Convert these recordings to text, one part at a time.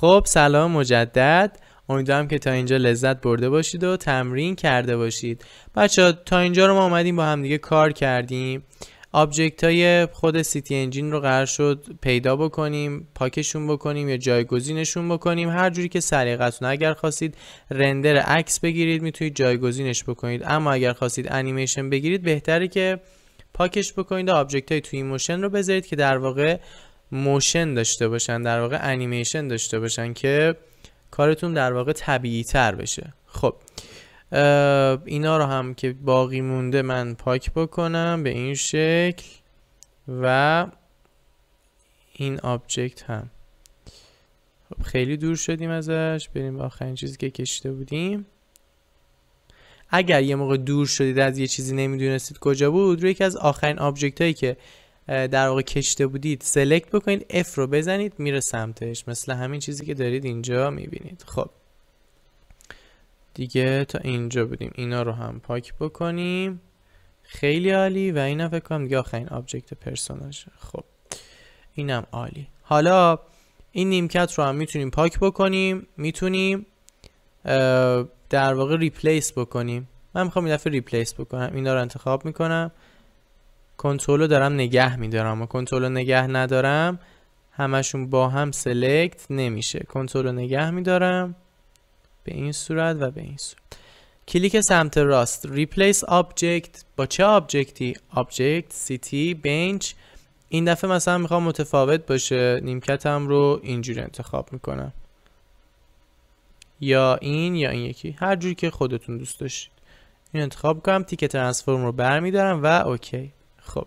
خب سلام مجدد امیدوارم که تا اینجا لذت برده باشید و تمرین کرده باشید بچه تا اینجا رو ما آمدیم با همدیگه کار کردیم آبجکت های خود سیتی انجین رو قرار شد پیدا بکنیم پاکشون بکنیم یا جایگزینشون بکنیم هر جوری که سریقتون اگر خواستید رندر عکس بگیرید میتونید جایگزینش بکنید اما اگر خواستید انیمیشن بگیرید بهتره که پاکش بکنید و آبجکت های توی موشن رو بذارید که در واقع موشن داشته باشن در واقع انیمیشن داشته باشن که کارتون در واقع طبیعی تر بشه خب اینا رو هم که باقی مونده من پاک بکنم به این شکل و این آبجکت هم خب خیلی دور شدیم ازش بریم به آخرین چیزی که کشیده بودیم اگر یه موقع دور شدید از یه چیزی نمیدونستید کجا بود روی یکی از آخرین آبجکت هایی که در واقع کشته بودید سلکت بکنید F رو بزنید میره سمتش مثل همین چیزی که دارید اینجا میبینید خب دیگه تا اینجا بودیم اینا رو هم پاک بکنیم خیلی عالی و اینا فکر کنم دیگه آخرین آبجکت پرسوناج خب اینم عالی حالا این نیمکت رو هم میتونیم پاک بکنیم میتونیم در واقع ریپلیس بکنیم من میخوام این دفعه ریپلیس بکنم اینا رو انتخاب میکنم کنترل رو دارم نگه میدارم و کنترل رو نگه ندارم همشون با هم سلکت نمیشه کنترل رو نگه میدارم به این صورت و به این صورت کلیک سمت راست ریپلیس آبجکت با چه آبجکتی آبجکت سیتی بینچ این دفعه مثلا میخوام متفاوت باشه نیمکتم رو اینجوری انتخاب میکنم یا این یا این یکی هر جوری که خودتون دوست داشتید این انتخاب کنم تیک ترانسفورم رو برمیدارم و اوکی خب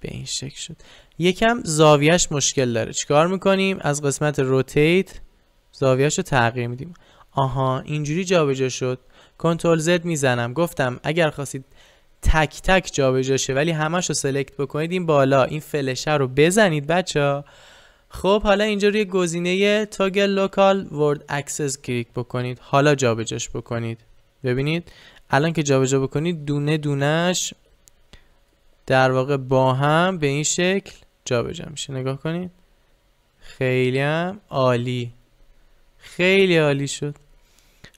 به این شکل شد یکم زاویهش مشکل داره چیکار میکنیم از قسمت روتیت زاویهش رو تغییر میدیم آها اینجوری جابجا شد کنترل زد میزنم گفتم اگر خواستید تک تک جابجا شه ولی همش رو سلکت بکنید این بالا این فلشه رو بزنید بچه خب حالا اینجا روی گزینه تاگل لوکال ورد اکسس کلیک بکنید حالا جابجاش بکنید ببینید الان که جابجا بکنید دونه دونهش در واقع با هم به این شکل جابجا میشه نگاه کنید خیلی هم عالی خیلی عالی شد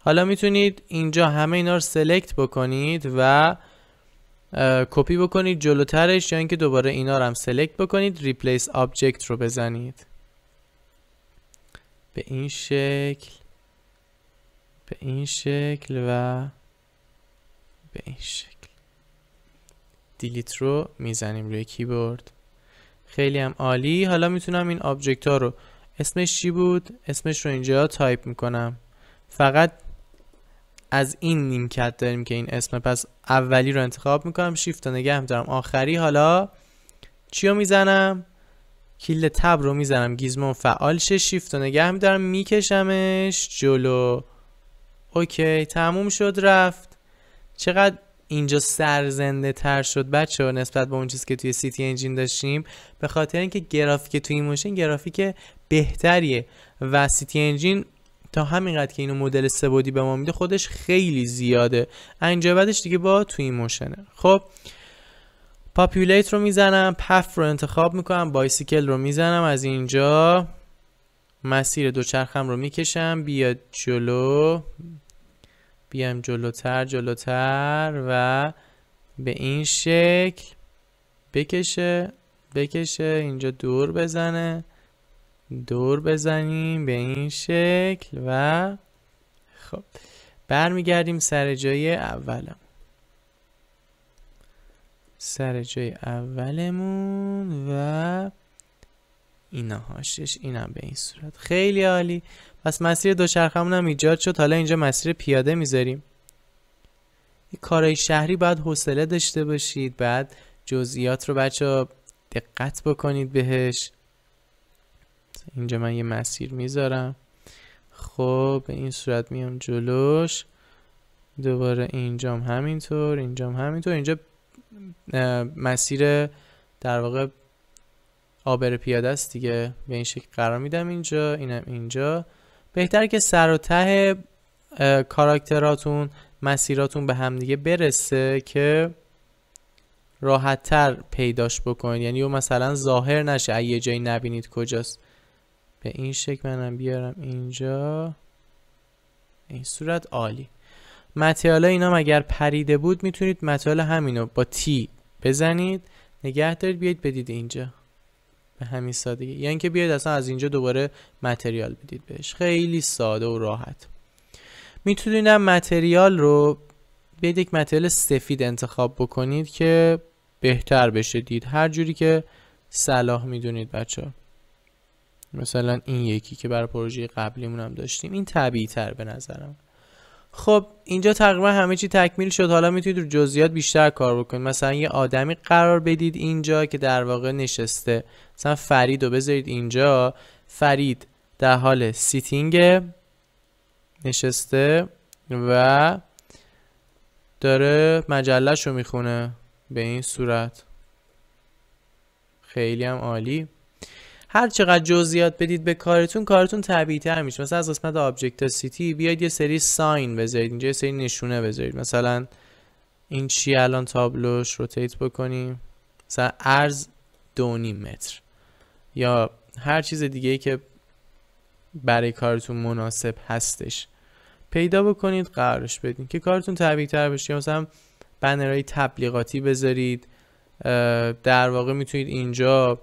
حالا میتونید اینجا همه اینا رو سلکت بکنید و کپی بکنید جلوترش یا اینکه دوباره اینا رو هم سلکت بکنید ریپلیس آبجکت رو بزنید به این شکل به این شکل و به این شکل دیلیت رو میزنیم روی کیبورد خیلی هم عالی حالا میتونم این آبجکت ها رو اسمش چی بود؟ اسمش رو اینجا تایپ میکنم فقط از این نیمکت داریم که این اسم پس اولی رو انتخاب میکنم شیفت نگه هم دارم آخری حالا چی رو میزنم؟ کیل تب رو میزنم گیزمون فعال شه شیفت و نگه هم دارم میکشمش جلو اوکی تموم شد رفت چقدر اینجا سرزنده تر شد بچه ها نسبت به اون چیزی که توی سیتی انجین داشتیم به خاطر اینکه گرافیک توی موشن گرافیک بهتریه و سیتی انجین تا همینقدر که اینو مدل سبودی به ما میده خودش خیلی زیاده اینجا بعدش دیگه با توی موشنه خب پاپیولیت رو میزنم پف رو انتخاب میکنم بایسیکل رو میزنم از اینجا مسیر دوچرخم رو میکشم بیاد جلو بیایم جلوتر جلوتر و به این شکل بکشه بکشه اینجا دور بزنه دور بزنیم به این شکل و خب برمیگردیم سر جای اولم سر جای اولمون و اینا هاشش اینم به این صورت خیلی عالی پس مسیر دوچرخمون هم ایجاد شد حالا اینجا مسیر پیاده میذاریم کارای شهری باید حوصله داشته باشید بعد جزئیات رو بچه دقت بکنید بهش اینجا من یه مسیر میذارم خب به این صورت میام جلوش دوباره اینجام همینطور اینجام همینطور اینجا مسیر در واقع آبر پیاده است دیگه به این شکل قرار میدم اینجا اینم اینجا بهتر که سر و ته کاراکتراتون مسیراتون به همدیگه برسه که راحتتر پیداش بکنید یعنی او مثلا ظاهر نشه اگه یه جایی نبینید کجاست به این شکل منم بیارم اینجا این صورت عالی متیاله اینا اگر پریده بود میتونید همین همینو با تی بزنید نگه دارید بیایید بدید اینجا به همین سادگی یا یعنی اینکه بیاید اصلا از اینجا دوباره متریال بدید بهش خیلی ساده و راحت میتونیدم متریال رو بیاید یک متریال سفید انتخاب بکنید که بهتر بشه دید هر جوری که صلاح میدونید بچه مثلا این یکی که برای پروژه قبلیمون هم داشتیم این طبیعی تر به نظرم خب اینجا تقریبا همه چی تکمیل شد حالا میتونید رو جزئیات بیشتر کار بکنید مثلا یه آدمی قرار بدید اینجا که در واقع نشسته مثلا فرید رو بذارید اینجا فرید در حال سیتینگ نشسته و داره مجلش رو میخونه به این صورت خیلی هم عالی هر چقدر جزئیات بدید به کارتون کارتون طبیعی تر میشه مثلا از قسمت سیتی بیاید یه سری ساین بذارید اینجا یه سری نشونه بذارید مثلا این چی الان تابلوش روتیت بکنیم مثلا عرض دو متر یا هر چیز دیگه ای که برای کارتون مناسب هستش پیدا بکنید قرارش بدید که کارتون طبیعی تر بشه یا مثلا بنرهای تبلیغاتی بذارید در واقع میتونید اینجا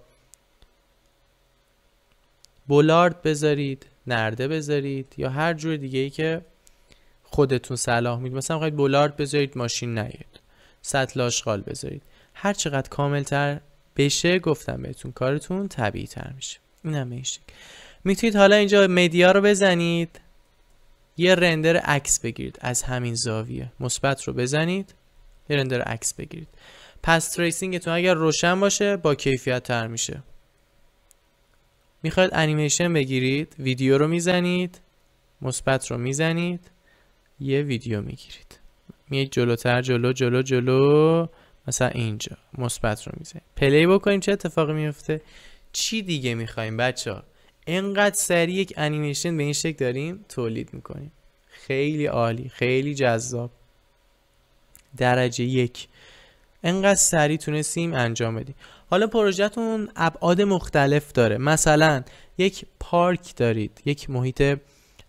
بولارد بذارید نرده بذارید یا هر جور دیگه ای که خودتون صلاح میدید مثلا میخواید بلارد بذارید ماشین نیاد سطل آشغال بذارید هر چقدر کاملتر بشه گفتم بهتون کارتون طبیعی تر میشه این هم شکل میتونید حالا اینجا مدیا رو بزنید یه رندر عکس بگیرید از همین زاویه مثبت رو بزنید یه رندر عکس بگیرید پس تریسینگتون اگر روشن باشه با کیفیت تر میشه میخواید انیمیشن بگیرید ویدیو رو میزنید مثبت رو میزنید یه ویدیو میگیرید میایید جلوتر جلو جلو جلو مثلا اینجا مثبت رو میزنید پلی بکنیم چه اتفاقی میفته چی دیگه میخوایم بچه ها اینقدر سریع یک انیمیشن به این شکل داریم تولید میکنیم خیلی عالی خیلی جذاب درجه یک انقدر سریع تونستیم انجام بدیم حالا پروژهتون ابعاد مختلف داره مثلا یک پارک دارید یک محیط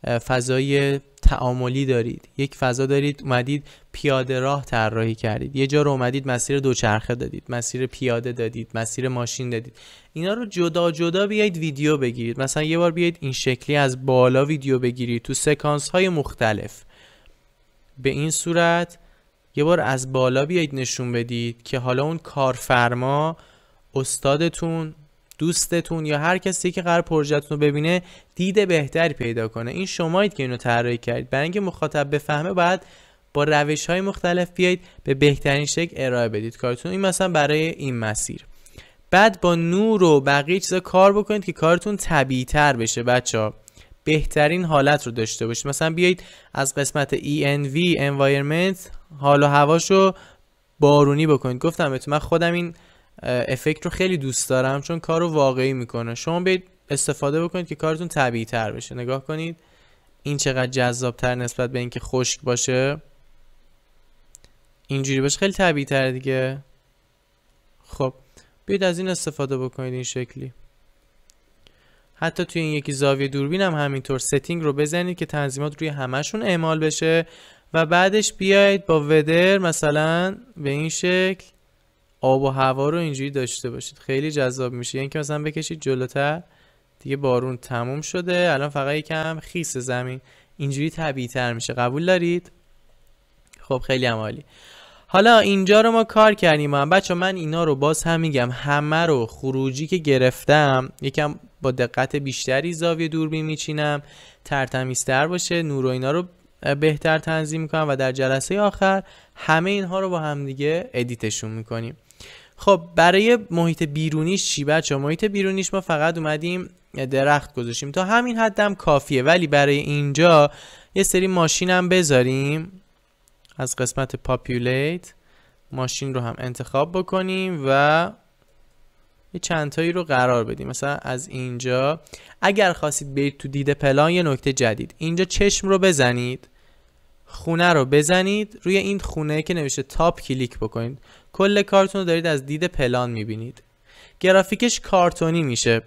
فضای تعاملی دارید یک فضا دارید اومدید پیاده راه طراحی کردید یه جا رو اومدید مسیر دوچرخه دادید مسیر پیاده دادید مسیر ماشین دادید اینا رو جدا جدا بیایید ویدیو بگیرید مثلا یه بار بیایید این شکلی از بالا ویدیو بگیرید تو سکانس های مختلف به این صورت یه بار از بالا بیایید نشون بدید که حالا اون کارفرما استادتون دوستتون یا هر کسی که قرار پروژهتون رو ببینه دید بهتری پیدا کنه این شمایید که اینو طراحی کردید برای اینکه مخاطب بفهمه باید با روش های مختلف بیایید به بهترین شکل ارائه بدید کارتون این مثلا برای این مسیر بعد با نور و بقیه چیزا کار بکنید که کارتون طبیعی تر بشه بچه ها. بهترین حالت رو داشته باشید مثلا بیایید از قسمت ENV Environment حال و هواشو بارونی بکنید گفتم بهتون من خودم این افکت رو خیلی دوست دارم چون کار رو واقعی میکنه شما بیاید استفاده بکنید که کارتون طبیعی تر بشه نگاه کنید این چقدر جذاب تر نسبت به اینکه خشک باشه اینجوری باشه خیلی طبیعی تر دیگه خب بیاید از این استفاده بکنید این شکلی حتی توی این یکی زاویه دوربین هم همینطور ستینگ رو بزنید که تنظیمات روی همشون اعمال بشه و بعدش بیاید با ودر مثلا به این شکل آب و هوا رو اینجوری داشته باشید خیلی جذاب میشه یعنی که مثلا بکشید جلوتر دیگه بارون تموم شده الان فقط یکم خیس زمین اینجوری طبیعی تر میشه قبول دارید خب خیلی هم عالی حالا اینجا رو ما کار کردیم هم بچه من اینا رو باز هم میگم همه رو خروجی که گرفتم یکم با دقت بیشتری زاویه دوربین میچینم ترتمیزتر باشه نور و اینا رو بهتر تنظیم میکنم و در جلسه آخر همه اینها رو با همدیگه ادیتشون میکنیم خب برای محیط بیرونیش چی بچه محیط بیرونیش ما فقط اومدیم درخت گذاشیم تا همین حد هم کافیه ولی برای اینجا یه سری ماشین هم بذاریم از قسمت پاپیولیت ماشین رو هم انتخاب بکنیم و یه چندتایی رو قرار بدیم مثلا از اینجا اگر خواستید برید تو دید پلان یه نکته جدید اینجا چشم رو بزنید خونه رو بزنید روی این خونه که نوشته تاپ کلیک بکنید کل کارتون رو دارید از دید پلان میبینید گرافیکش کارتونی میشه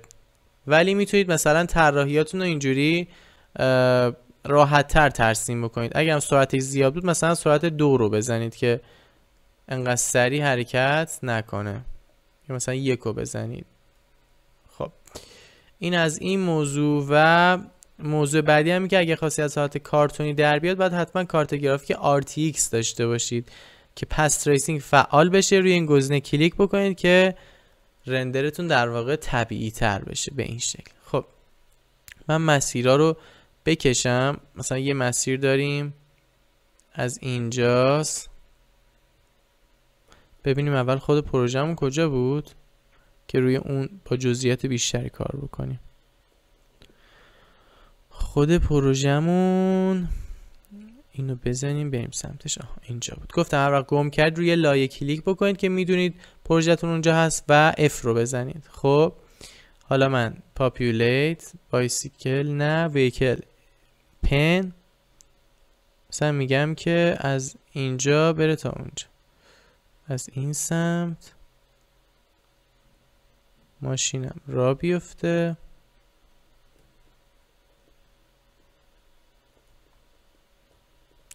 ولی میتونید مثلا طراحیاتون رو اینجوری راحت تر ترسیم بکنید اگر سرعت سرعتش زیاد بود مثلا سرعت دو رو بزنید که انقدر سری حرکت نکنه یا مثلا یکو بزنید خب این از این موضوع و موضوع بعدی هم که اگه خاصی از حالت کارتونی در بیاد باید حتما کارت گرافیک RTX داشته باشید که پس تریسینگ فعال بشه روی این گزینه کلیک بکنید که رندرتون در واقع طبیعی تر بشه به این شکل خب من مسیرها رو بکشم مثلا یه مسیر داریم از اینجاست ببینیم اول خود پروژهمون کجا بود که روی اون با جزئیات بیشتری کار بکنیم خود پروژهمون اینو بزنیم بریم سمتش اینجا بود گفتم هر وقت گم کرد روی لایه کلیک بکنید که میدونید پروژهتون اونجا هست و F رو بزنید خب حالا من populate بایسیکل نه ویکل پن مثلا میگم که از اینجا بره تا اونجا از این سمت ماشینم را بیفته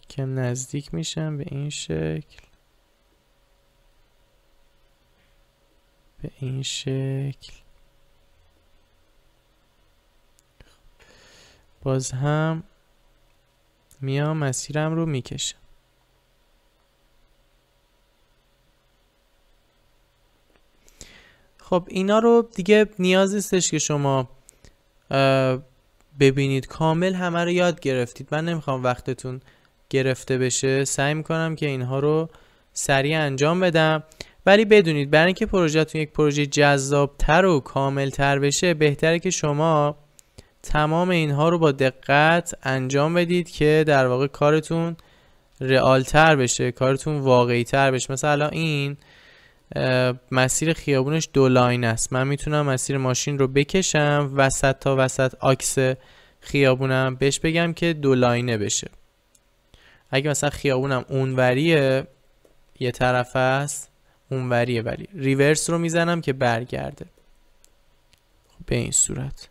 کم نزدیک میشم به این شکل به این شکل خب. باز هم میام مسیرم رو میکشم خب اینا رو دیگه نیاز نیستش که شما ببینید کامل همه رو یاد گرفتید من نمیخوام وقتتون گرفته بشه سعی میکنم که اینها رو سریع انجام بدم ولی بدونید برای اینکه پروژهتون یک پروژه جذابتر و کاملتر بشه بهتره که شما تمام اینها رو با دقت انجام بدید که در واقع کارتون رئالتر بشه کارتون تر بشه مثلا این مسیر خیابونش دو لاین است من میتونم مسیر ماشین رو بکشم وسط تا وسط آکس خیابونم بهش بگم که دو لاینه بشه اگه مثلا خیابونم اونوریه یه طرف است اونوریه ولی ریورس رو میزنم که برگرده خب، به این صورت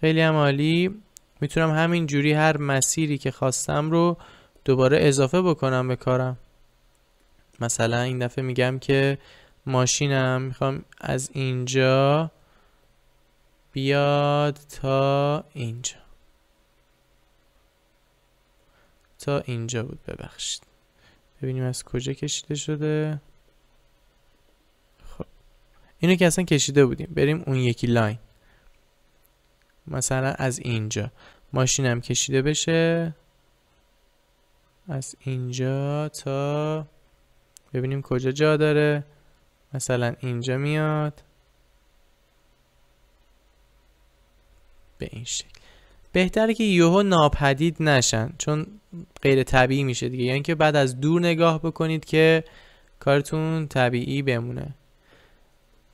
خیلی هم عالی میتونم همین جوری هر مسیری که خواستم رو دوباره اضافه بکنم به کارم مثلا این دفعه میگم که ماشینم میخوام از اینجا بیاد تا اینجا تا اینجا بود ببخشید ببینیم از کجا کشیده شده خب اینو که اصلا کشیده بودیم بریم اون یکی لاین مثلا از اینجا ماشینم کشیده بشه از اینجا تا ببینیم کجا جا داره مثلا اینجا میاد به این شکل بهتره که یوهو ناپدید نشن چون غیر طبیعی میشه دیگه یعنی که بعد از دور نگاه بکنید که کارتون طبیعی بمونه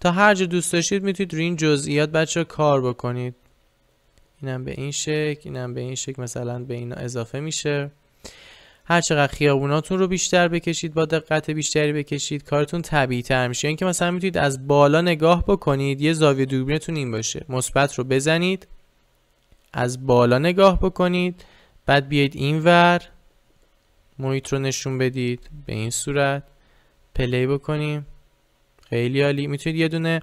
تا هر جا دوست داشتید میتونید روی این جزئیات بچه کار بکنید اینم به این شکل اینم به این شکل مثلا به اینا اضافه میشه هر چقدر خیابوناتون رو بیشتر بکشید با دقت بیشتری بکشید کارتون طبیعی تر میشه اینکه مثلا میتونید از بالا نگاه بکنید یه زاویه دوربینتون این باشه مثبت رو بزنید از بالا نگاه بکنید بعد این ور محیط رو نشون بدید به این صورت پلی بکنیم خیلی عالی میتونید یه دونه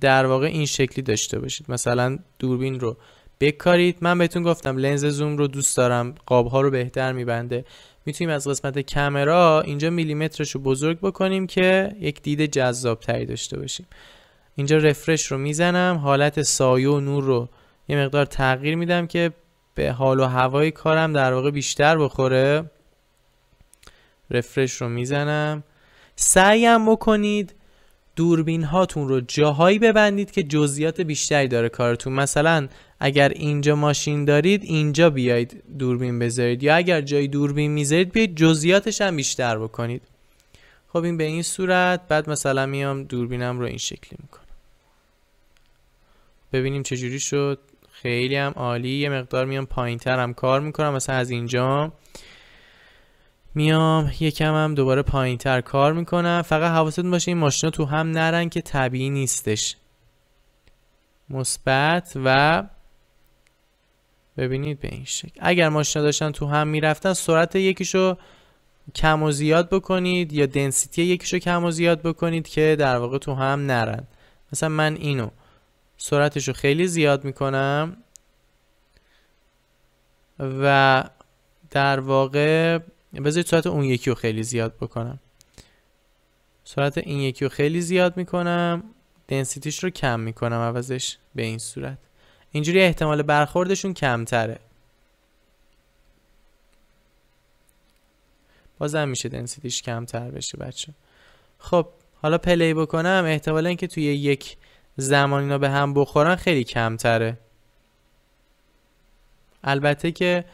در واقع این شکلی داشته باشید مثلا دوربین رو بکارید من بهتون گفتم لنز زوم رو دوست دارم قاب ها رو بهتر میبنده میتونیم از قسمت کامرا اینجا میلیمترش رو بزرگ بکنیم که یک دید جذاب تری داشته باشیم اینجا رفرش رو میزنم حالت سایه و نور رو یه مقدار تغییر میدم که به حال و هوای کارم در واقع بیشتر بخوره رفرش رو میزنم سعیم بکنید دوربین هاتون رو جاهایی ببندید که جزئیات بیشتری داره کارتون مثلا اگر اینجا ماشین دارید اینجا بیایید دوربین بذارید یا اگر جای دوربین میذارید بیایید جزئیاتش هم بیشتر بکنید خب این به این صورت بعد مثلا میام دوربینم رو این شکلی میکنم ببینیم چجوری شد خیلی هم عالی یه مقدار میام پایین هم کار میکنم مثلا از اینجا میام یکم هم دوباره پایین تر کار میکنم فقط حواستون باشه این ماشینا تو هم نرن که طبیعی نیستش مثبت و ببینید به این شکل اگر ماشینا داشتن تو هم میرفتن سرعت یکیشو کم و زیاد بکنید یا دنسیتی یکیشو کم و زیاد بکنید که در واقع تو هم نرن مثلا من اینو سرعتشو خیلی زیاد میکنم و در واقع بذارید سرعت اون یکی رو خیلی زیاد بکنم سرعت این یکی رو خیلی زیاد میکنم دنسیتیش رو کم میکنم عوضش به این صورت اینجوری احتمال برخوردشون کمتره بازم میشه دنسیتیش کمتر بشه بچه خب حالا پلی بکنم احتمال اینکه توی یک زمان اینا به هم بخورن خیلی کمتره البته که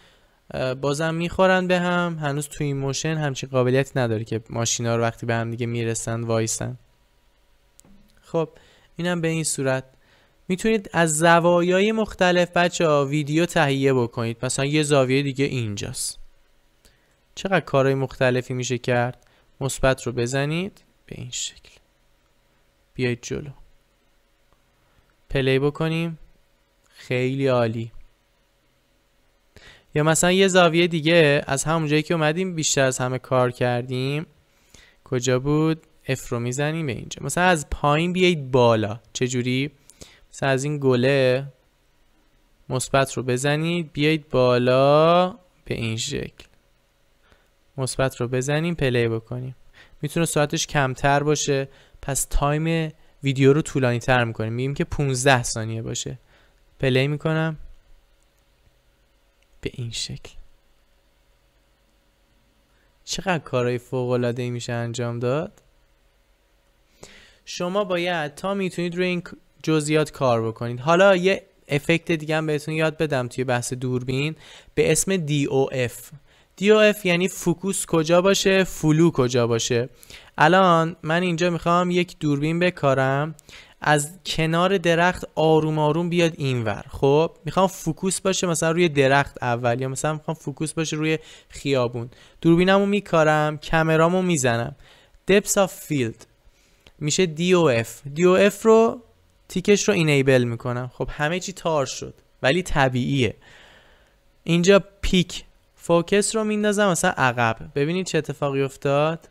بازم میخورن به هم هنوز توی این موشن همچین قابلیت نداره که ماشینا رو وقتی به هم دیگه میرسن وایسن خب اینم به این صورت میتونید از زوایای مختلف بچه ها ویدیو تهیه بکنید مثلا یه زاویه دیگه اینجاست چقدر کارهای مختلفی میشه کرد مثبت رو بزنید به این شکل بیایید جلو پلی بکنیم خیلی عالی یا مثلا یه زاویه دیگه از همون جایی که اومدیم بیشتر از همه کار کردیم کجا بود اف رو میزنیم به اینجا مثلا از پایین بیایید بالا چجوری مثلا از این گله مثبت رو بزنید بیایید بالا به این شکل مثبت رو بزنیم پلی بکنیم میتونه ساعتش کمتر باشه پس تایم ویدیو رو طولانی تر میکنیم میگیم که 15 ثانیه باشه پلی میکنم به این شکل چقدر کارهای فوق العاده میشه انجام داد شما باید تا میتونید روی این جزئیات کار بکنید حالا یه افکت دیگه هم بهتون یاد بدم توی بحث دوربین به اسم DOF DOF یعنی فوکوس کجا باشه فلو کجا باشه الان من اینجا میخوام یک دوربین بکارم از کنار درخت آروم آروم بیاد اینور خب میخوام فوکوس باشه مثلا روی درخت اول یا مثلا میخوام فوکوس باشه روی خیابون دوربینمو میکارم کمرامو میزنم دپس آف فیلد میشه DOF اف رو تیکش رو اینیبل میکنم خب همه چی تار شد ولی طبیعیه اینجا پیک فوکس رو میندازم مثلا عقب ببینید چه اتفاقی افتاد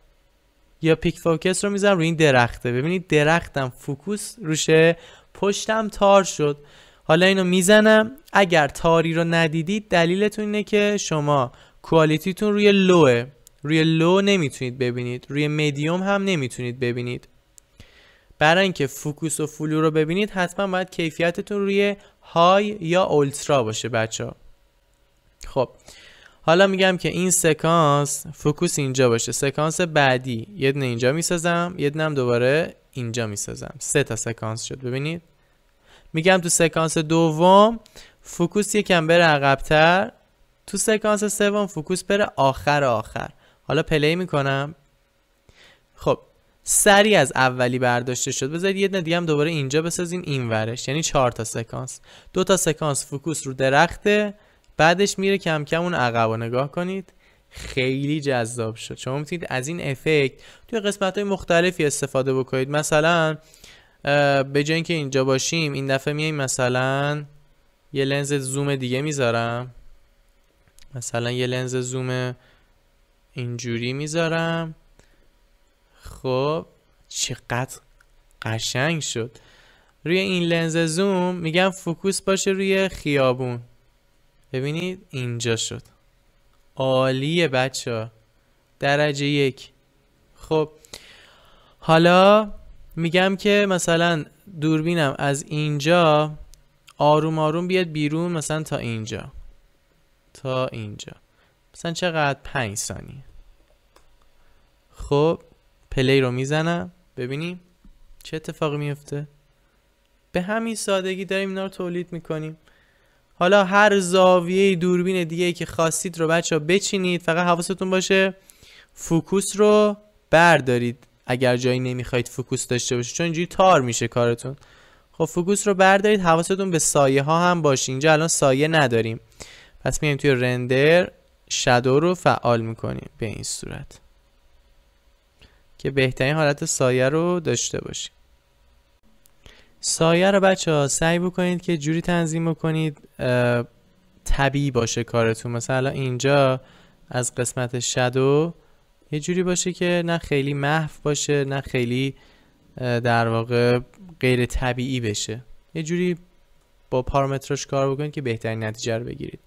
یا پیک فوکس رو میزنم روی این درخته ببینید درختم فوکوس روشه پشتم تار شد حالا اینو میزنم اگر تاری رو ندیدید دلیلتون اینه که شما کوالیتیتون روی لوه روی لو نمیتونید ببینید روی مدیوم هم نمیتونید ببینید برای اینکه فوکوس و فلو رو ببینید حتما باید کیفیتتون روی های یا اولترا باشه بچه ها. خب حالا میگم که این سکانس فوکوس اینجا باشه سکانس بعدی یه دونه اینجا میسازم یه دونه هم دوباره اینجا میسازم سه تا سکانس شد ببینید میگم تو سکانس دوم فوکوس یکم بره عقبتر تو سکانس سوم فوکوس بره آخر آخر حالا پلی میکنم خب سری از اولی برداشته شد بذارید یه دیگه هم دوباره اینجا بسازیم این ورش یعنی چهار تا سکانس دو تا سکانس فوکوس رو درخته بعدش میره کم کم اون عقب نگاه کنید خیلی جذاب شد شما میتونید از این افکت توی قسمت های مختلفی استفاده بکنید مثلا به جای اینکه اینجا باشیم این دفعه میایم مثلا یه لنز زوم دیگه میذارم مثلا یه لنز زوم اینجوری میذارم خب چقدر قشنگ شد روی این لنز زوم میگم فوکوس باشه روی خیابون ببینید اینجا شد عالیه بچه درجه یک خب حالا میگم که مثلا دوربینم از اینجا آروم آروم بیاد بیرون مثلا تا اینجا تا اینجا مثلا چقدر پنج ثانیه خب پلی رو میزنم ببینیم چه اتفاقی میفته به همین سادگی داریم اینا رو تولید میکنیم حالا هر زاویه دوربین دیگه ای که خواستید رو بچه ها بچینید فقط حواستون باشه فوکوس رو بردارید اگر جایی نمیخواید فوکوس داشته باشه چون اینجوری تار میشه کارتون خب فوکوس رو بردارید حواستون به سایه ها هم باشه اینجا الان سایه نداریم پس میایم توی رندر شادو رو فعال میکنیم به این صورت که بهترین حالت سایه رو داشته باشی. سایه رو بچه ها سعی بکنید که جوری تنظیم کنید طبیعی باشه کارتون مثلا اینجا از قسمت شدو یه جوری باشه که نه خیلی محف باشه نه خیلی در واقع غیر طبیعی بشه یه جوری با پارامتراش کار بکنید که بهترین نتیجه رو بگیرید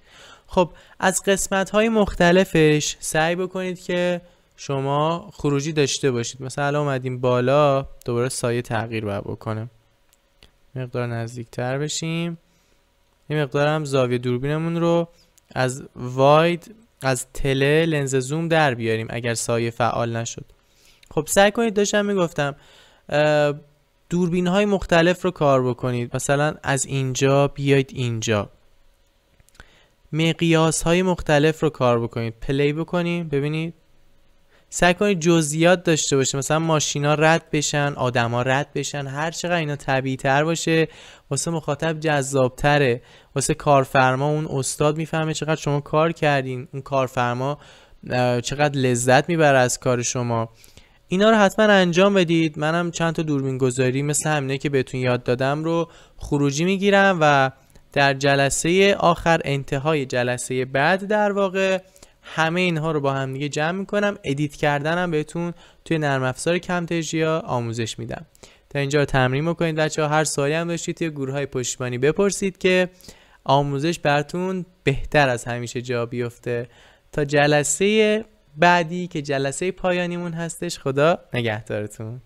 خب از قسمت های مختلفش سعی بکنید که شما خروجی داشته باشید مثلا الان اومدیم بالا دوباره سایه تغییر باید بکنه مقدار نزدیکتر بشیم یه مقدار هم زاویه دوربینمون رو از واید از تله لنز زوم در بیاریم اگر سایه فعال نشد خب سعی کنید داشتم میگفتم دوربین های مختلف رو کار بکنید مثلا از اینجا بیاید اینجا مقیاس های مختلف رو کار بکنید پلی بکنیم ببینید سعی کنید جزئیات داشته باشه مثلا ماشینا رد بشن آدما رد بشن هر چقدر اینا طبیعی تر باشه واسه مخاطب جذاب تره واسه کارفرما اون استاد میفهمه چقدر شما کار کردین اون کارفرما چقدر لذت میبره از کار شما اینا رو حتما انجام بدید منم چند تا دوربین گذاری مثل همینه که بهتون یاد دادم رو خروجی میگیرم و در جلسه آخر انتهای جلسه بعد در واقع همه اینها رو با هم دیگه جمع میکنم ادیت کردنم بهتون توی نرم افزار کمتجیا آموزش میدم تا اینجا رو تمرین بکنید بچه ها هر سوالی هم داشتید توی گروه های پشتیبانی بپرسید که آموزش براتون بهتر از همیشه جا بیفته تا جلسه بعدی که جلسه پایانیمون هستش خدا نگهدارتون